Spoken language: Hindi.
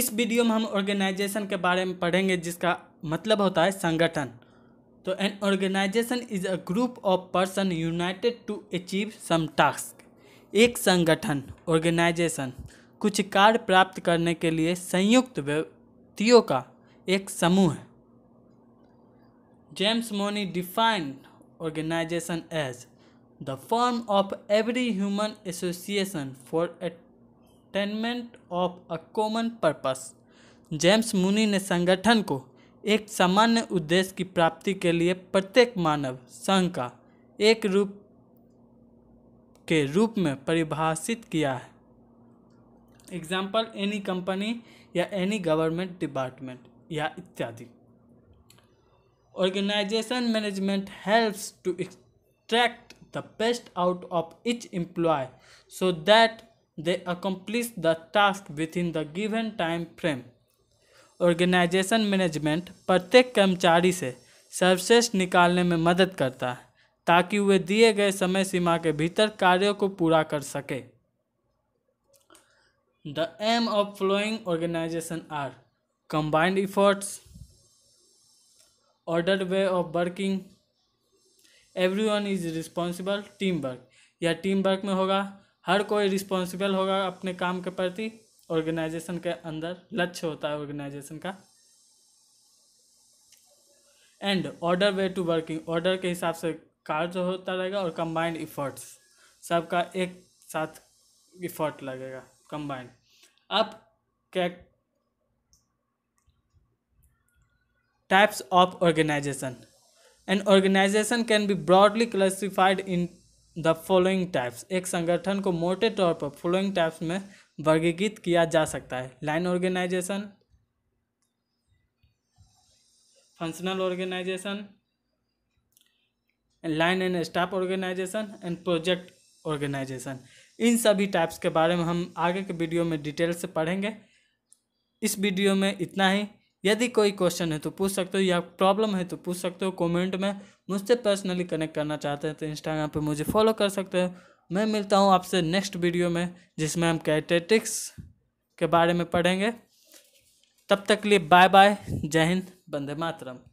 इस वीडियो में हम ऑर्गेनाइजेशन के बारे में पढ़ेंगे जिसका मतलब होता है संगठन तो an organization is a group of person united to achieve some task एक संगठन ऑर्गेनाइजेशन कुछ कार्य प्राप्त करने के लिए संयुक्त व्यक्तियों का एक समूह है James Mooney defined organization as the form of every human association for a attainment of a common purpose James Mooney ने संगठन को एक सामान्य उद्देश्य की प्राप्ति के लिए प्रत्येक मानव संघ का एक रूप के रूप में परिभाषित किया है एग्जाम्पल एनी कंपनी या एनी गवर्नमेंट डिपार्टमेंट या इत्यादि organization management helps to extract the best out of each employee so that they accomplish the task within the given time frame organization management प्रत्येक कर्मचारी से सर्वश्रेष्ठ निकालने में मदद करता है ताकि वे दिए गए समय सीमा के भीतर कार्यों को पूरा कर सके the aim of following organization are combined efforts order way of working everyone is responsible teamwork या टीम वर्क में होगा हर कोई रिस्पॉन्सिबल होगा अपने काम के प्रति ऑर्गेनाइजेशन के अंदर लक्ष्य होता है ऑर्गेनाइजेशन का and order way to working order के हिसाब से कार्य होता रहेगा और कंबाइंड इफर्ट्स सबका एक साथ इफर्ट लगेगा कंबाइंड अब क्या types of organization and organization can be broadly classified in the following types एक संगठन को मोटे तौर पर फॉलोइंग टाइप्स में वर्गीकृत किया जा सकता है line organization functional organization line and staff organization and project organization इन सभी टाइप्स के बारे में हम आगे के वीडियो में डिटेल से पढ़ेंगे इस वीडियो में इतना ही यदि कोई क्वेश्चन है तो पूछ सकते हो या प्रॉब्लम है तो पूछ सकते हो कमेंट में मुझसे पर्सनली कनेक्ट करना चाहते हैं तो इंस्टाग्राम पे मुझे फॉलो कर सकते हो मैं मिलता हूँ आपसे नेक्स्ट वीडियो में जिसमें हम कैटेटिक्स के बारे में पढ़ेंगे तब तक के लिए बाय बाय जय हिंद बंदे मातरम